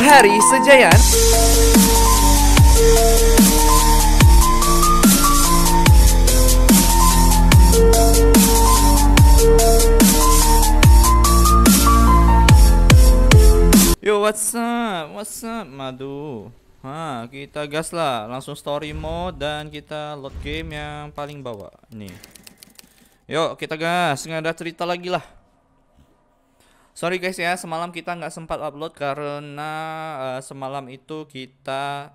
hari Sejayan Yo what's up, what's up madu Ha, kita gas lah, langsung story mode dan kita load game yang paling bawah nih. Yuk, kita gas, nggak ada cerita lagi lah. Sorry guys ya, semalam kita nggak sempat upload karena uh, semalam itu kita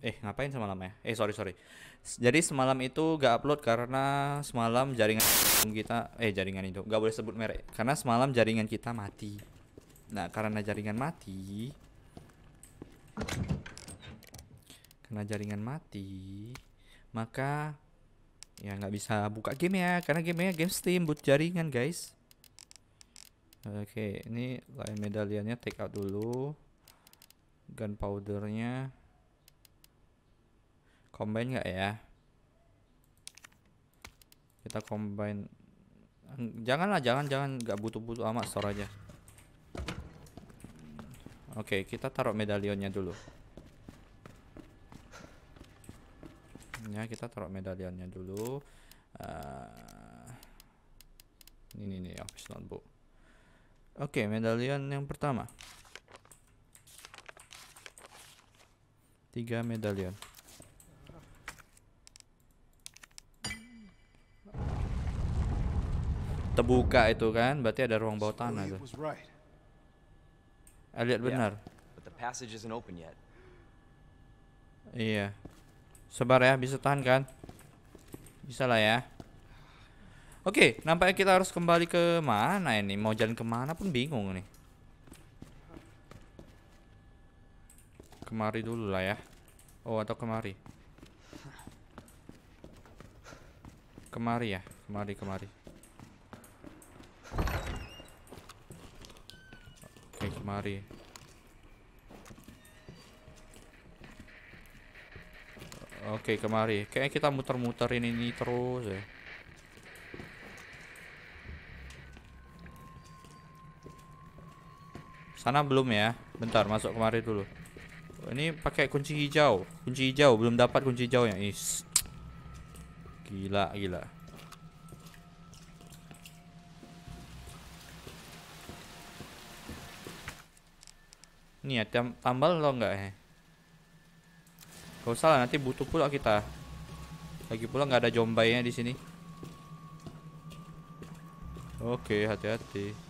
eh ngapain semalam ya? Eh sorry sorry. Jadi semalam itu nggak upload karena semalam jaringan kita eh jaringan itu nggak boleh sebut merek karena semalam jaringan kita mati. Nah karena jaringan mati, karena jaringan mati, maka ya nggak bisa buka game ya karena gamenya game Steam but jaringan guys. Oke, ini lain medaliannya take out dulu. gun powdernya combine nggak ya? Kita combine. Janganlah, jangan, jangan, nggak butuh-butuh amat, store aja. Oke, kita taruh medalionnya dulu. Ya, kita taruh medalionnya dulu. Uh, ini nih, office notebook. Oke, medalion yang pertama. Tiga medalion. Terbuka itu kan, berarti ada ruang bawah tanah tuh. Elliot ah, benar. Iya. Sebar ya, bisa tahan kan? Bisa lah ya. Oke, nampaknya kita harus kembali ke mana ini? Mau jalan kemana pun bingung nih. Kemari dulu lah ya. Oh, atau kemari. Kemari ya, kemari, kemari. Oke, kemari. Oke, kemari. Kayaknya kita muter-muterin ini terus ya. Sana belum ya. Bentar, masuk kemari dulu. Ini pakai kunci hijau. Kunci hijau belum dapat kunci hijau yang Is. Gila, gila. ini ya tambal lo enggak ya? Eh? Gak salah nanti butuh pula kita. Lagi pula nggak ada jombainya di sini. Oke, hati-hati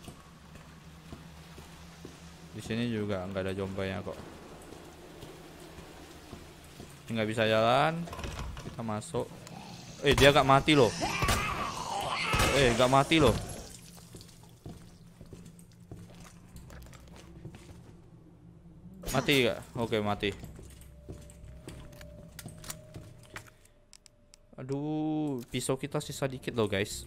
sini juga nggak ada jombanya kok ini nggak bisa jalan kita masuk eh dia nggak mati loh eh nggak mati loh mati gak? oke mati aduh pisau kita sisa dikit loh guys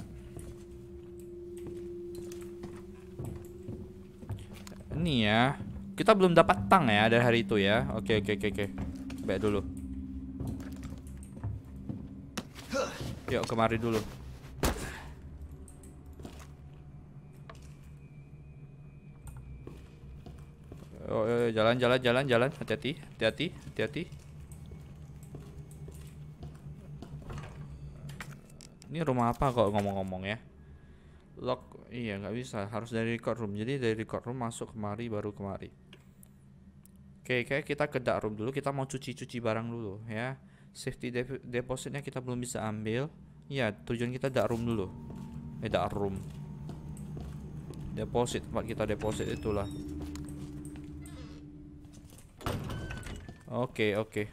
Nih ya. Kita belum dapat tang ya dari hari itu ya. Oke, oke, oke, oke. Baik dulu. Yuk, kemari dulu. Oh, eh, jalan, jalan, jalan, jalan. Hati-hati, hati-hati, hati-hati. Ini rumah apa kok ngomong-ngomong ya? lock iya nggak bisa harus dari record room jadi dari record room masuk kemari baru kemari oke kayak kita ke dark room dulu kita mau cuci-cuci barang dulu ya safety de depositnya kita belum bisa ambil ya tujuan kita dark room dulu eh dark room deposit tempat kita deposit itulah oke okay, oke okay.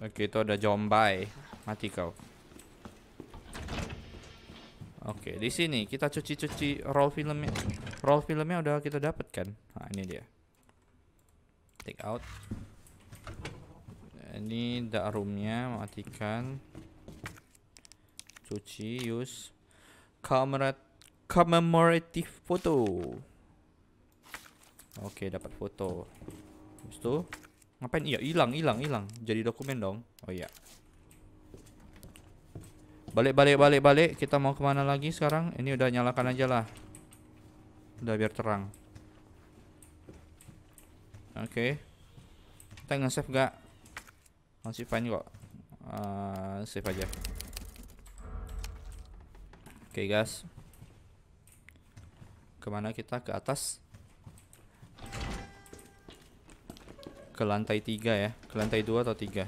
oke okay, itu ada jombai mati kau Oke, di sini kita cuci-cuci roll filmnya. Roll filmnya udah kita dapat kan? Nah, ini dia. Take out. Ini dark roomnya matikan. Cuci use camera commemorative photo. Oke, dapat foto. Habis ngapain? Iya, hilang, hilang, hilang. Jadi dokumen dong. Oh iya. Balik, balik, balik, balik. Kita mau kemana lagi sekarang? Ini udah nyalakan aja lah. Udah biar terang. Oke. Okay. Kita nge-save gak? Masih fine kok. Uh, save aja. Oke okay, guys. Kemana kita? Ke atas. Ke lantai 3 ya. Ke lantai 2 atau 3?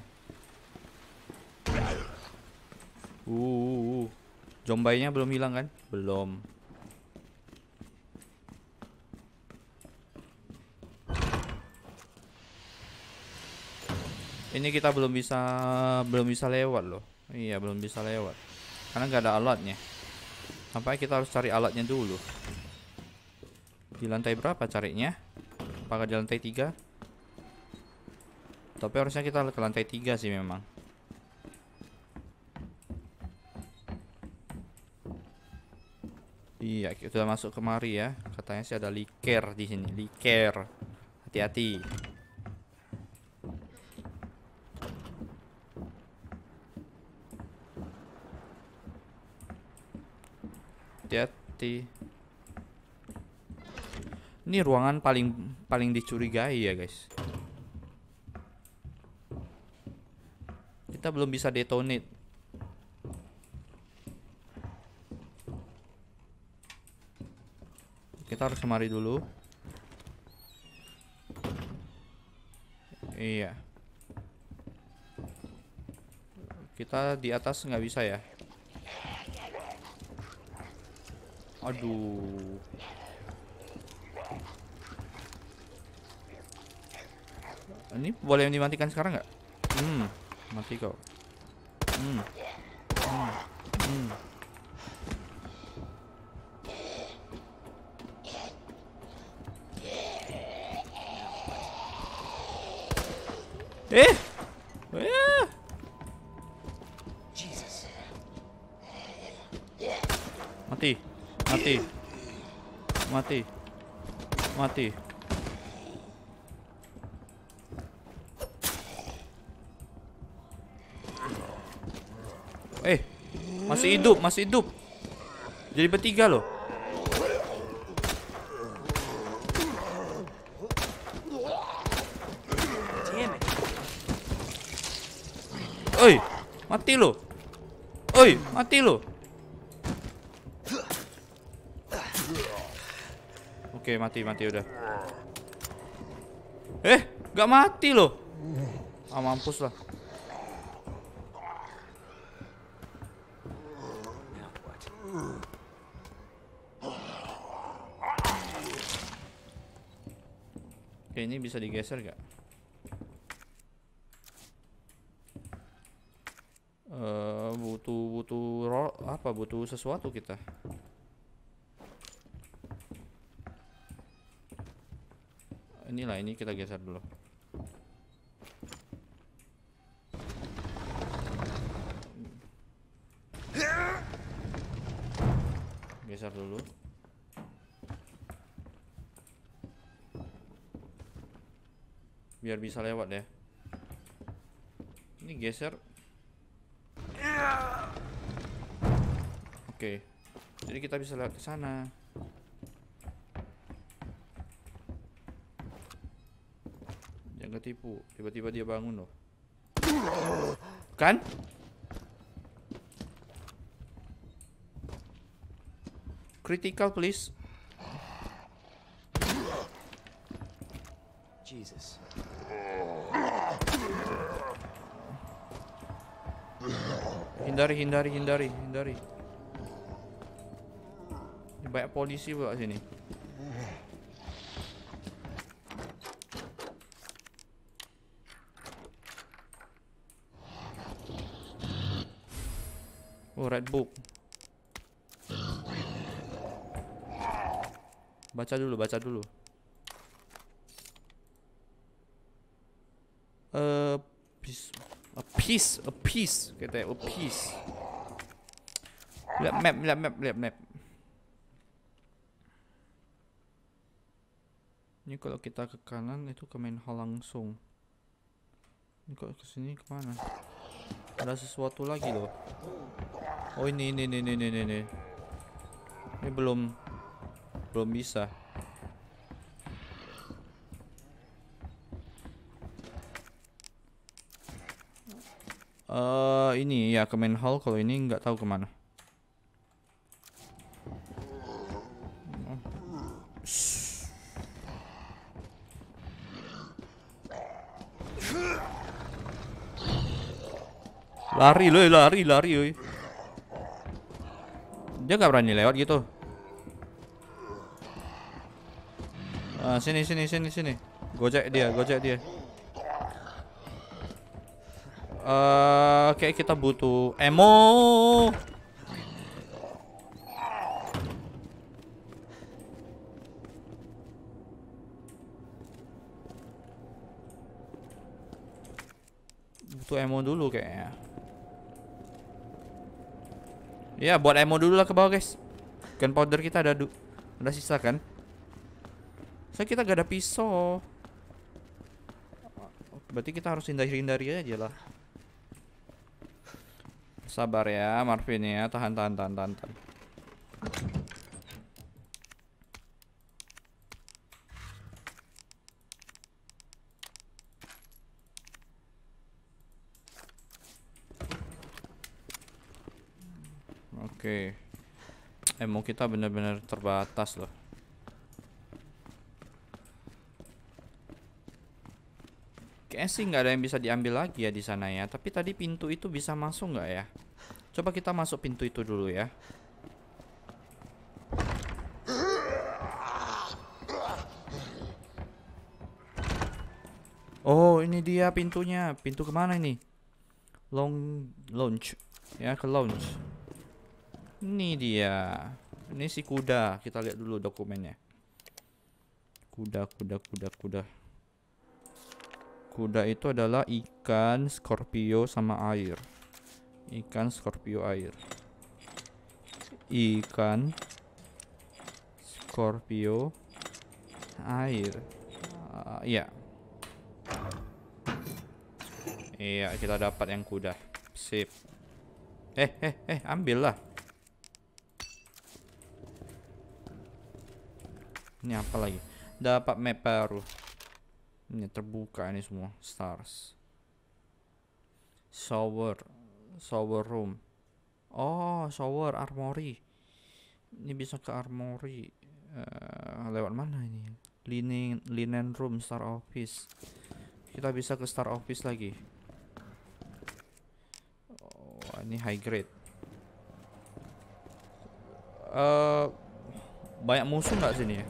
Uh, uh, uh. Jombainya belum hilang kan? Belum. Ini kita belum bisa belum bisa lewat loh. Iya, belum bisa lewat. Karena nggak ada alatnya. Sampai kita harus cari alatnya dulu. Di lantai berapa carinya? Apakah di lantai 3? Tapi harusnya kita ke lantai 3 sih memang. Iya, kita masuk kemari ya. Katanya sih ada liker di sini. Liker. Hati-hati. Hati-hati. Ini ruangan paling paling dicurigai ya, guys. Kita belum bisa detonate Kita harus kemari dulu. Iya. Kita di atas nggak bisa ya. Aduh. Ini boleh dimatikan sekarang nggak? Hmm, mati kok. Hmm. Hmm. Hmm. Eh? Yeah. Mati. Mati. Mati. Mati. Eh, masih hidup, masih hidup. Jadi bertiga loh. Mati lo. Oi, mati lo. Oke, mati, mati udah. Eh, gak mati lo, Ah, mampus lah. Oke, ini bisa digeser gak? apa butuh sesuatu kita inilah ini kita geser dulu geser dulu biar bisa lewat ya ini geser Oke. Jadi kita bisa lihat ke sana. Jangan ketipu. Tiba-tiba dia bangun loh. Kan? Critical please. Jesus. Hindari, hindari, hindari, hindari. Banyak polisi pula sini. Oh, red book. Baca dulu, baca dulu. a piece, a piece, a piece, kita a piece. Lihat map, lihat map, lihat map. ini kalau kita ke kanan itu ke main hall langsung ini kok kesini kemana ada sesuatu lagi loh oh ini ini ini ini ini ini, ini belum belum bisa eh uh, ini ya ke main hall kalau ini nggak tahu kemana Lari loh, lari, lari loh. Dia gak berani lewat gitu. Ah, sini, sini, sini, sini. Gojek dia, gojek dia. Uh, ah, kayak kita butuh emo. butuh emo dulu kayaknya Ya, buat ammo dulu lah ke bawah, guys. Gunpowder kita ada ada sisa kan? Saya so, kita gak ada pisau. Berarti kita harus hindari-hindari aja lah. Sabar ya, Marvin ya. Tahan, tahan, tahan, tahan. tahan. Oke. Okay. Emo kita benar-benar terbatas loh. Kayaknya sih nggak ada yang bisa diambil lagi ya di sana ya. Tapi tadi pintu itu bisa masuk nggak ya? Coba kita masuk pintu itu dulu ya. Oh ini dia pintunya. Pintu kemana ini? Long launch ya ke launch. Ini dia. Ini si kuda. Kita lihat dulu dokumennya. Kuda, kuda, kuda, kuda. Kuda itu adalah ikan, Scorpio, sama air. Ikan, Scorpio, air. Ikan, Scorpio, air. Uh, ya. Iya, kita dapat yang kuda. Sip. Eh, eh, eh, ambillah. Ini apa lagi? Dapat map baru. Ini terbuka ini semua stars. Shower, shower room. Oh, shower armory. Ini bisa ke armory. Uh, lewat mana ini? Linen linen room star office. Kita bisa ke star office lagi. Oh, ini high grade. Uh, banyak musuh nggak sini ya?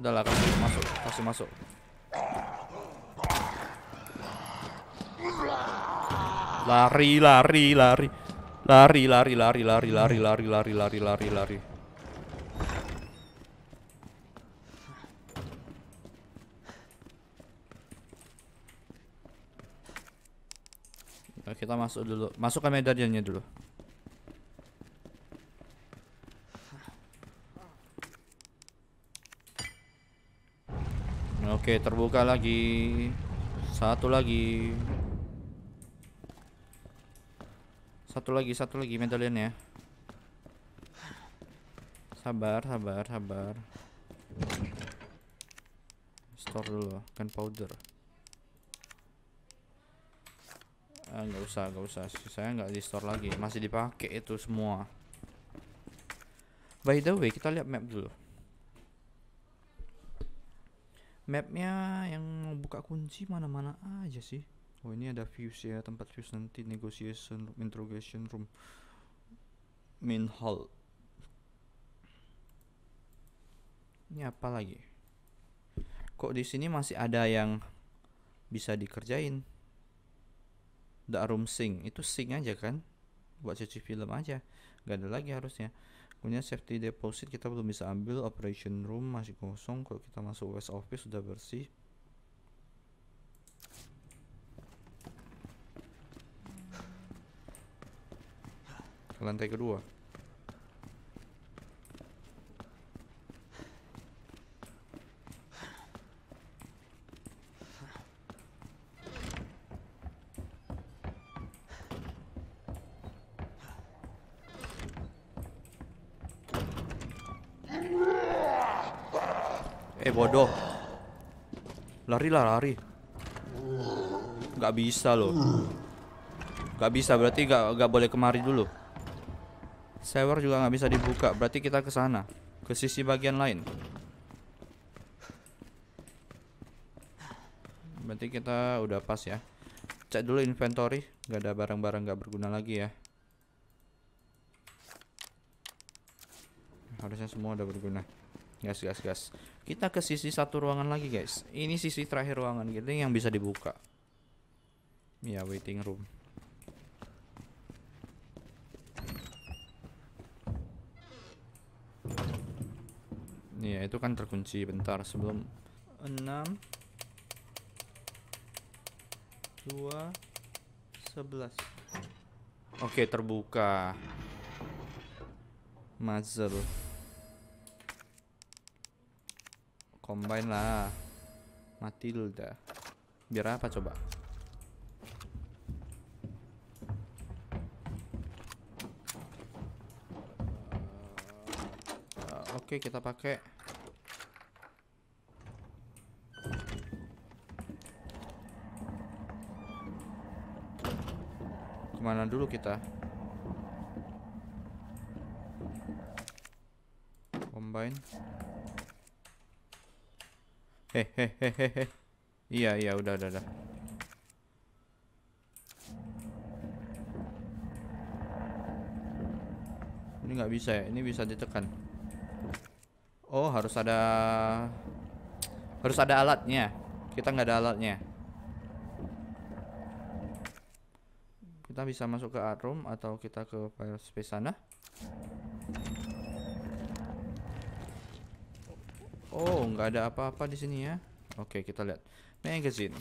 udahlah kamu masuk kasih masuk lari lari lari lari lari lari lari lari lari lari lari lari lari kita masuk dulu masuk ke medannya dulu Oke, terbuka lagi. Satu lagi. Satu lagi, satu lagi medallion ya. Sabar, sabar, sabar. Store dulu powder Ah, nggak usah, nggak usah. Saya nggak di store lagi. Masih dipakai itu semua. By the way, kita lihat map dulu. mapnya yang mau buka kunci mana-mana aja sih oh ini ada views ya tempat views nanti negotiation room, interrogation room main hall ini apa lagi kok di sini masih ada yang bisa dikerjain the room sing itu sing aja kan buat cuci film aja gak ada lagi harusnya punya safety deposit kita belum bisa ambil, operation room masih kosong. Kalau kita masuk west office sudah bersih. lantai kedua. eh bodoh. lari lah, lari. Gak bisa loh. Gak bisa, berarti gak, gak boleh kemari dulu. Sewer juga gak bisa dibuka, berarti kita ke sana. Ke sisi bagian lain. Berarti kita udah pas ya. Cek dulu inventory, gak ada barang-barang gak berguna lagi ya. Harusnya semua udah berguna. Gas, gas, gas. Kita ke sisi satu ruangan lagi guys. Ini sisi terakhir ruangan gitu yang bisa dibuka. Ya waiting room. Iya itu kan terkunci bentar sebelum 6 2 11 Oke terbuka Muzzle combine lah Matilda biar apa coba eh, oke kita pakai kemana dulu kita combine Hehehehe. Iya, iya, udah, udah, udah. Ini nggak bisa ya. Ini bisa ditekan. Oh, harus ada harus ada alatnya. Kita nggak ada alatnya. Kita bisa masuk ke art room atau kita ke file space sana. Oh, nggak ada apa-apa di sini ya. Oke, kita lihat. Magazine.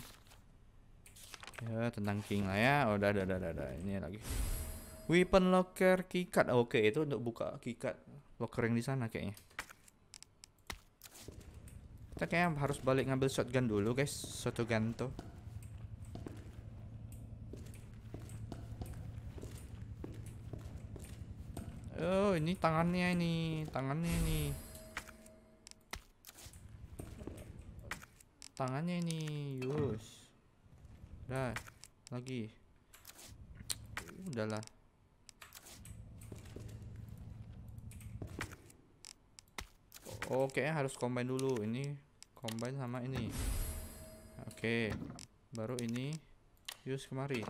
Ya, tentang King lah ya. Oh, udah, udah, udah, udah, udah. Ini lagi. Weapon locker keycard. Oke, itu untuk buka keycard locker yang di sana kayaknya. Kita kayaknya harus balik ngambil shotgun dulu, guys. Shotgun tuh. Oh, ini tangannya ini, tangannya ini. tangannya ini yus Dah, lagi Udah lah. Oke, okay, harus combine dulu. Ini combine sama ini. Oke. Okay. Baru ini Yus kemari.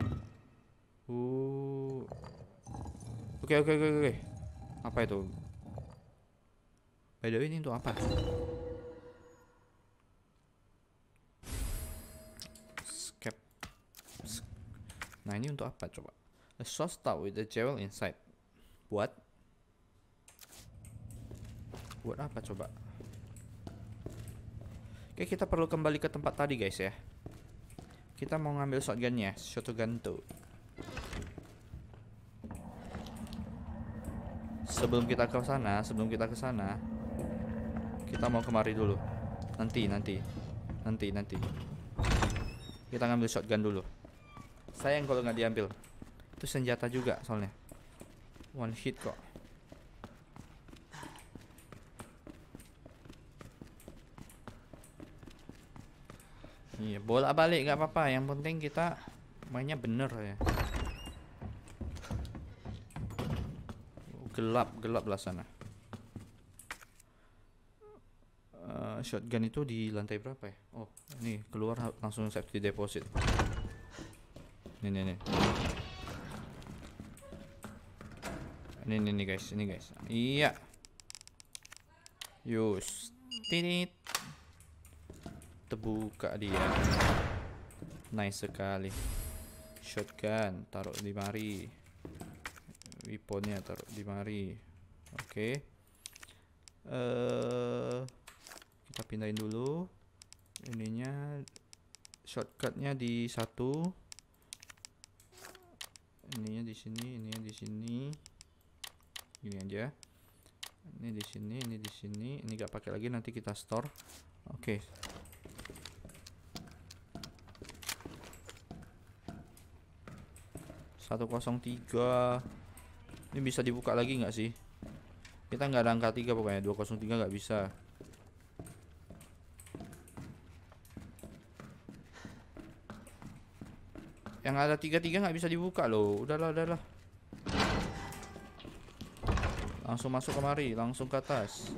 Uh. Oke, okay, oke, okay, oke, oke. Apa itu? By the way, ini untuk apa? Nah ini untuk apa coba? A short tau with a jewel inside. Buat? Buat apa coba? Oke kita perlu kembali ke tempat tadi guys ya. Kita mau ngambil shotgunnya, shotgun tuh. Sebelum kita ke sana, sebelum kita ke sana, kita mau kemari dulu. Nanti, nanti, nanti, nanti. Kita ngambil shotgun dulu. Sayang kalau nggak diambil. Itu senjata juga soalnya. One hit kok. Iya, bola balik nggak apa-apa. Yang penting kita mainnya bener ya. Gelap, gelap lah sana. Uh, shotgun itu di lantai berapa ya? Oh, ini keluar langsung safety deposit. Nih nih nih. Ini nih nih guys, ini guys. Iya. Yus. titit. Terbuka dia. Nice sekali. Shotgun taruh di mari. Weaponnya taruh di mari. Oke. Okay. Uh, eh, kita pindahin dulu ininya shortcutnya di satu ininya di sini ininya di sini gini aja ini di sini ini di sini ini gak pakai lagi nanti kita store oke okay. Satu tiga ini bisa dibuka lagi nggak sih kita nggak ada angka tiga pokoknya Dua tiga nggak bisa Yang ada tiga-tiga nggak bisa dibuka loh. Udahlah, udahlah. Langsung masuk kemari, langsung ke atas.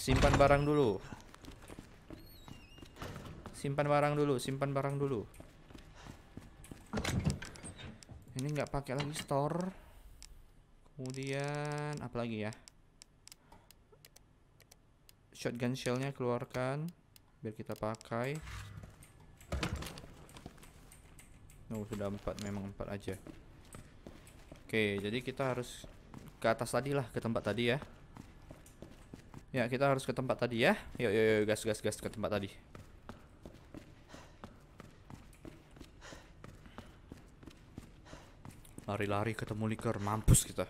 Simpan barang dulu. Simpan barang dulu, simpan barang dulu. Ini nggak pakai lagi store. Kemudian apa lagi ya? Shotgun shellnya keluarkan biar kita pakai oh, sudah empat memang empat aja oke jadi kita harus ke atas tadi lah ke tempat tadi ya ya kita harus ke tempat tadi ya yuk yuk, yuk gas gas gas ke tempat tadi lari-lari ketemu liker mampus kita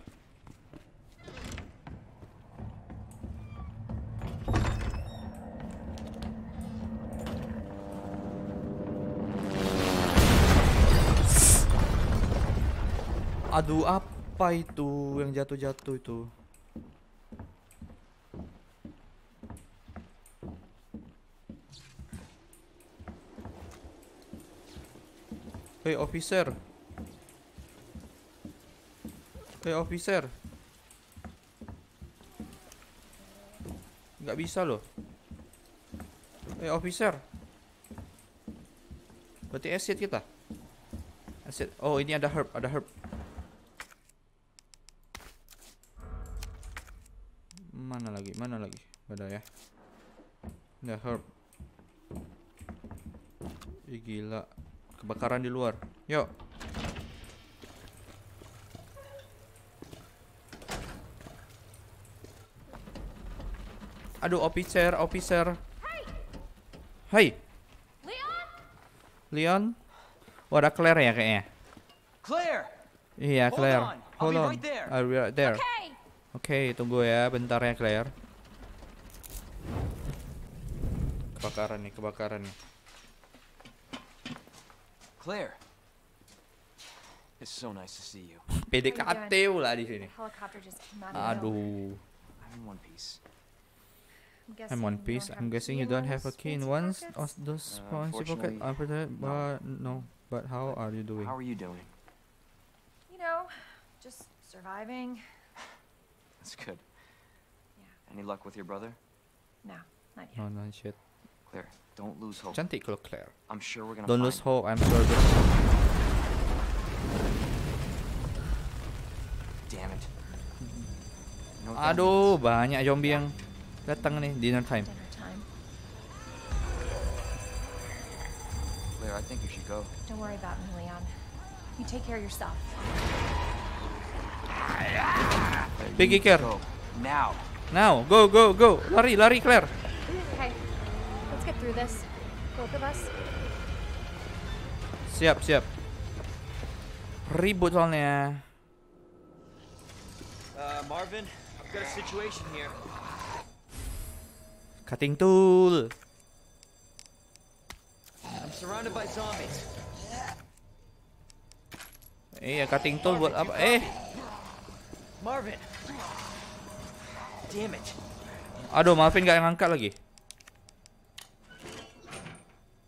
Aduh, apa itu yang jatuh-jatuh itu? Hei, officer. Hei, officer. Gak bisa loh. Hei, officer. Berarti asset kita. asset Oh, ini ada herb, ada herb. Mana lagi? Mana lagi? Ada ya. Nggak herb. Ih, gila. Kebakaran di luar. Yuk. Aduh, officer, officer. Hai. Leon? Leon? Oh, ada Claire ya kayaknya. Claire. Iya, Claire. Hold on. I'll be right there. Oke, okay, tunggu ya bentar ya Claire. Kebakaran nih, kebakaran nih. Claire. It's so nice to see you. PDKT lah di sini. Aduh. I'm one piece. I'm one piece. I'm guessing you don't have a key in one of those you pocket? I'm protected, but no. But how are you doing? How are you doing? You know, just surviving. That's good. Yeah. Any luck with your brother? No, not yet. No, not yet. Claire, don't lose hope. Claire. I'm sure we're gonna. Don't lose hope. I'm sure. This... Damn it. No Aduh, banyak zombie yang datang nih dinner time. Dinner time. Claire, I think you should go. Don't worry about me, Leon. You take care of yourself. Ah, Piggy care. Now. Now, go, go, go. Lari, lari, Claire. Okay. Let's get through this. Both of us. Siap, siap. Ribut soalnya. Uh, Marvin, I've got a situation here. Cutting tool. I'm surrounded by zombies. Iya, cutting tool buat apa? Eh. Marvin, Aduh, maafin gak yang angkat lagi.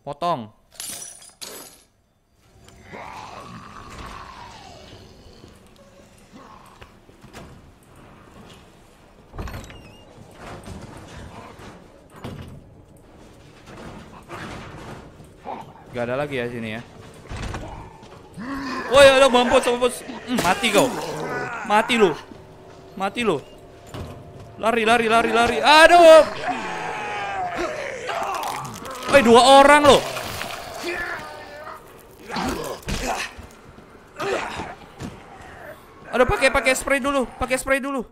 Potong. Gak ada lagi ya sini ya. Woi, ada mampus, mampus. Hmm, mati kau. Mati lu. Mati loh. Lari, lari, lari, lari. Aduh. Woi, eh, dua orang loh. Ada pakai pakai spray dulu, pakai spray dulu.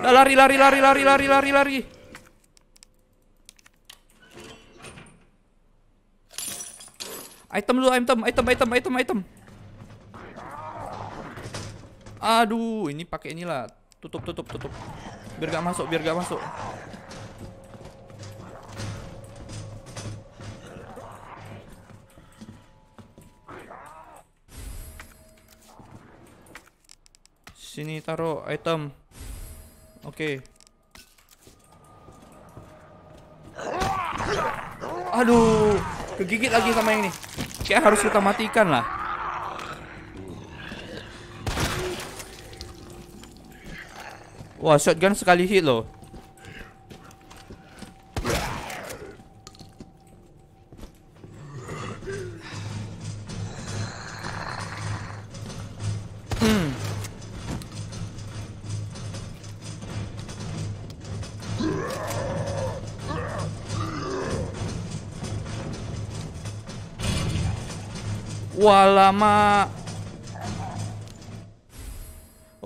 Lari, lari, lari, lari, lari, lari, lari, lari. Item lu, item, item, item, item, item. Aduh, ini pakai inilah. Tutup, tutup, tutup. Biar gak masuk, biar gak masuk. Sini taruh item. Oke. Okay. Aduh, kegigit lagi sama yang ini. Kayak harus kita matikan lah. Wah, shotgun sekali hit loh.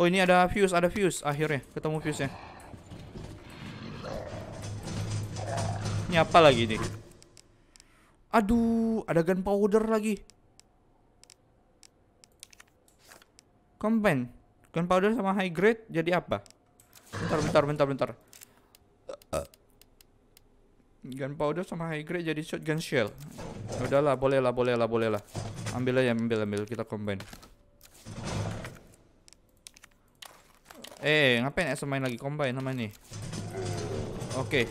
ini ada fuse, ada fuse akhirnya ketemu fuse-nya. Ini apa lagi nih? Aduh, ada gunpowder lagi. Combine. Gunpowder sama high grade jadi apa? Bentar, bentar, bentar, bentar. Gunpowder sama high grade jadi shotgun shell. Udahlah, bolehlah, bolehlah, bolehlah. Ambil aja, ambil, ambil. Kita combine. Eh, ngapain Eh, main lagi combine sama ini? Oke.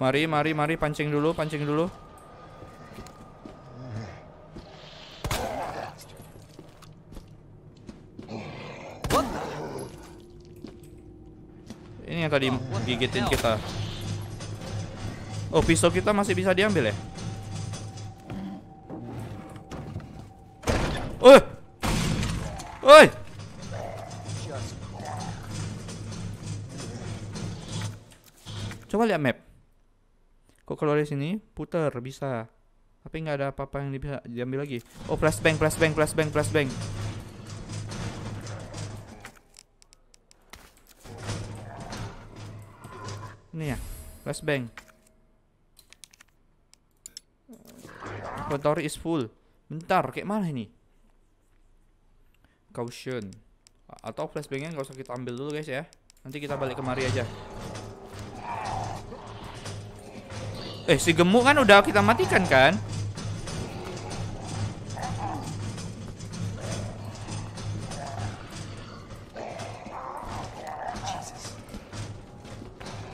Mari, mari, mari pancing dulu, pancing dulu. Ini yang tadi gigitin kita. Oh, pisau kita masih bisa diambil ya? Coba lihat map. Kok keluar dari sini? Putar, bisa. Tapi nggak ada apa-apa yang bisa diambil lagi. Oh, flashbang, flashbang, flashbang, flashbang. Ini ya, flashbang. Inventory is full. Bentar, kayak mana ini? Caution. Atau flashbangnya nggak usah kita ambil dulu guys ya. Nanti kita balik kemari aja. Eh, si gemuk kan udah kita matikan kan?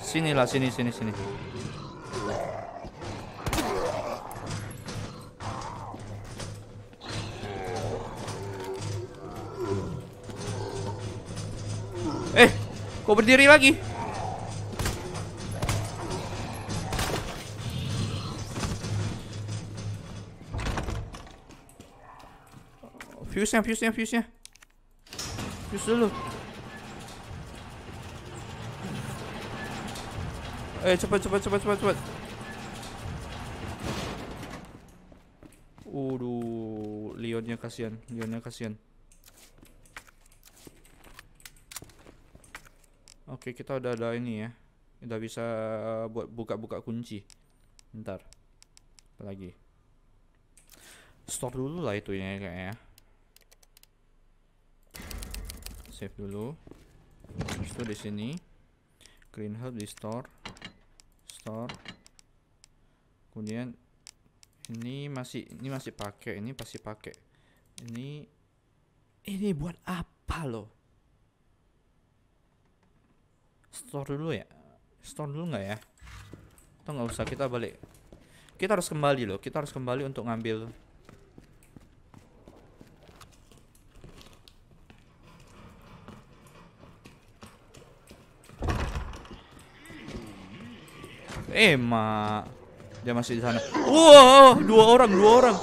Sini lah, sini, sini, sini. Eh, kok berdiri lagi? Fuse-nya, fuse-nya, fuse-nya. Fuse dulu. Eh, cepat, cepat, cepat, cepat, cepat. Waduh, Leonnya kasihan, Leonnya kasihan. Oke, kita udah ada ini ya. Udah bisa eh, buat buka-buka kunci. Ntar. Apa lagi? Stop dulu lah itu ya kayaknya. save dulu itu di sini green health di store store kemudian ini masih ini masih pakai ini pasti pakai ini ini buat apa loh store dulu ya store dulu nggak ya atau nggak usah kita balik kita harus kembali loh kita harus kembali untuk ngambil Ema. Dia masih di sana. Wow, dua orang, dua orang.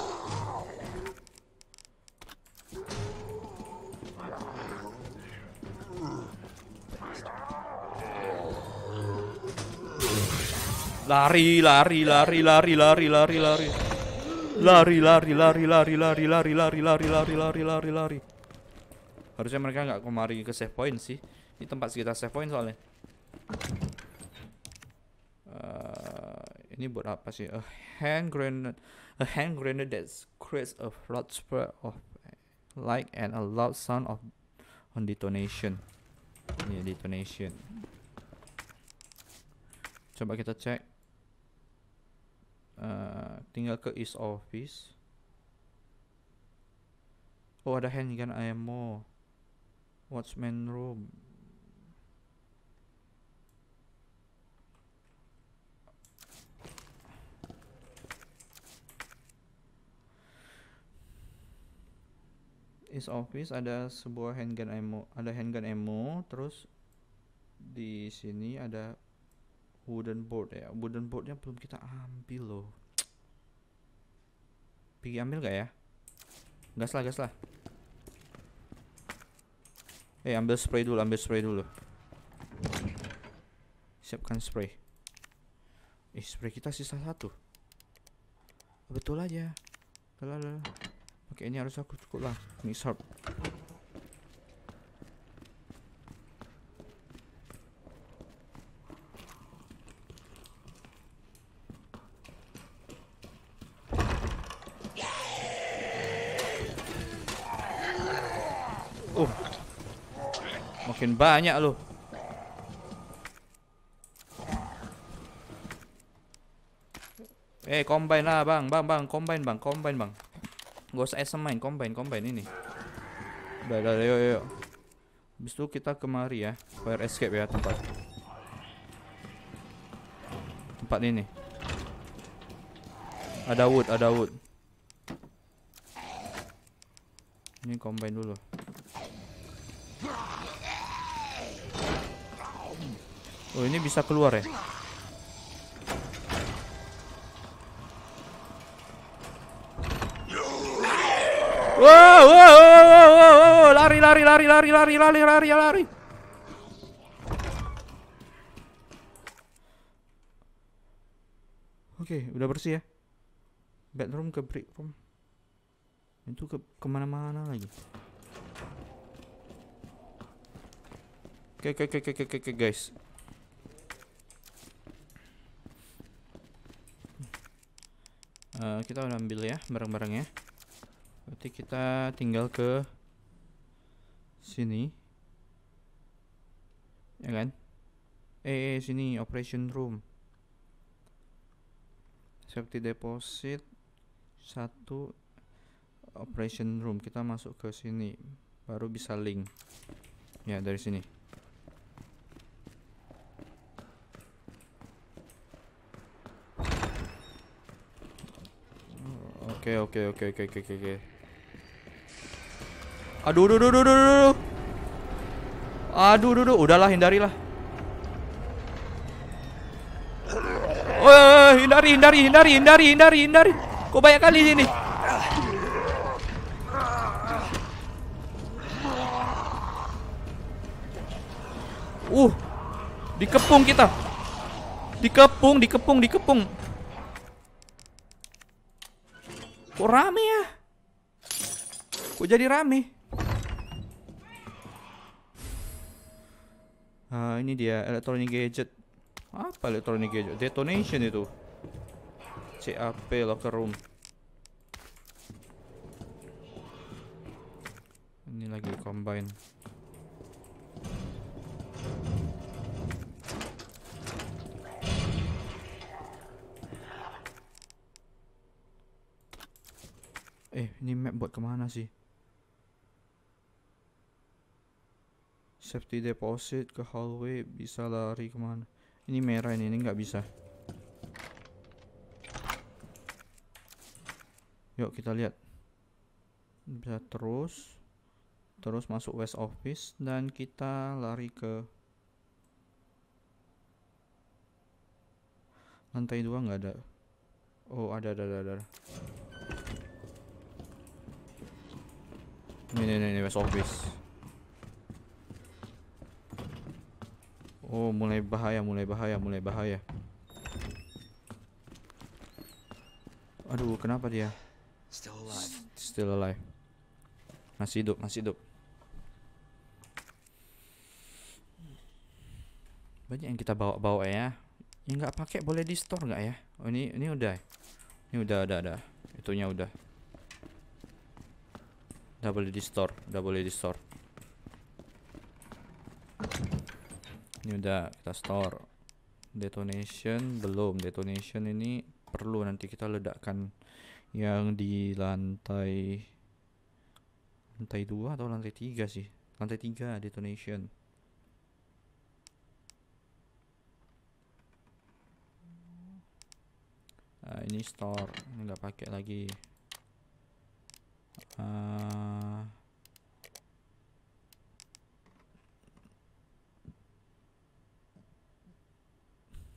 Lari, lari, lari, lari, lari, lari, lari. Lari, lari, lari, lari, lari, lari, lari, lari, lari, lari, lari, lari. Harusnya mereka nggak kemari ke save point sih. Ini tempat sekitar save point soalnya ini buat apa sih a hand grenade a hand grenade that creates a loud spread of light and a loud sound of on detonation Ini yeah, detonation coba kita cek uh, tinggal ke East office oh ada handgun ammo watchman room is office ada sebuah handgun ammo ada handgun ammo terus di sini ada wooden board ya wooden boardnya belum kita ambil loh pergi ambil gak ya gas lah gas lah eh ambil spray dulu ambil spray dulu siapkan spray eh spray kita sisa satu betul aja Kalau Oke ini harus aku cukup lah Ini sharp Uh, Makin banyak loh Eh combine lah bang bang bang combine bang combine bang Gak usah Main combine, combine ini Udah, udah, yuk, yuk Abis itu kita kemari ya Fire escape ya tempat Tempat ini Ada wood, ada wood Ini combine dulu Oh ini bisa keluar ya Wow, wow, wow, wow, wow, lari, lari, lari, lari, lari, lari, lari, ya, lari. Oke, okay, udah bersih ya. Bedroom ke break room. Itu ke kemana-mana lagi. Oke, okay, oke, okay, oke, oke, okay, guys. Uh, kita udah ambil ya barang-barangnya berarti kita tinggal ke sini ya kan eh, eh sini operation room safety deposit satu operation room kita masuk ke sini baru bisa link ya dari sini oke oke oke oke oke oke Aduh, aduh, aduh, aduh, aduh. Aduh, aduh, aduh, aduh. udahlah hindarilah. Wah, hindari, hindari, hindari, hindari, hindari, hindari. Kok banyak kali ini. Uh, dikepung kita. Dikepung, dikepung, dikepung. Kok rame ya? Kok jadi rame? uh, ini dia elektronik gadget apa elektronik gadget detonation itu CAP locker room ini lagi combine eh ini map buat kemana sih safety deposit ke hallway bisa lari kemana ini merah ini nggak bisa yuk kita lihat bisa terus terus masuk west office dan kita lari ke lantai dua nggak ada oh ada ada ada, ada. Ini, ini, ini, west office Oh, mulai bahaya, mulai bahaya, mulai bahaya. Aduh, kenapa dia? Still alive. Still alive. Masih hidup, masih hidup. Banyak yang kita bawa-bawa ya. Yang nggak pakai boleh di store nggak ya? Oh, ini ini udah. Ini udah ada ada. Itunya udah. Udah boleh di store, udah boleh di store. ini udah kita store detonation belum detonation ini perlu nanti kita ledakkan yang di lantai lantai dua atau lantai tiga sih lantai tiga detonation Uh, ini store nggak pakai lagi uh,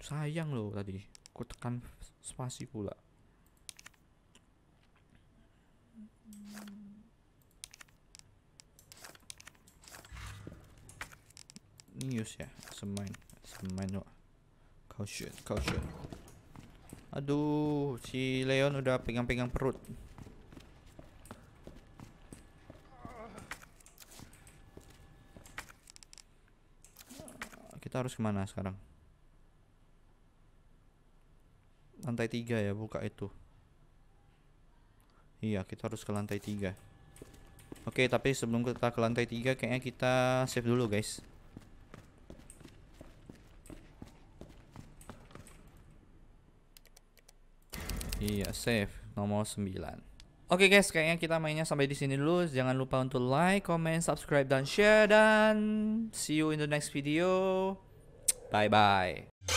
sayang loh tadi ku tekan spasi pula ini news ya semain semain loh caution caution aduh si Leon udah pegang-pegang perut kita harus kemana sekarang lantai tiga ya buka itu iya kita harus ke lantai tiga oke tapi sebelum kita ke lantai tiga kayaknya kita save dulu guys iya save nomor 9 Oke okay guys, kayaknya kita mainnya sampai di sini dulu. Jangan lupa untuk like, comment, subscribe, dan share. Dan see you in the next video. Bye bye.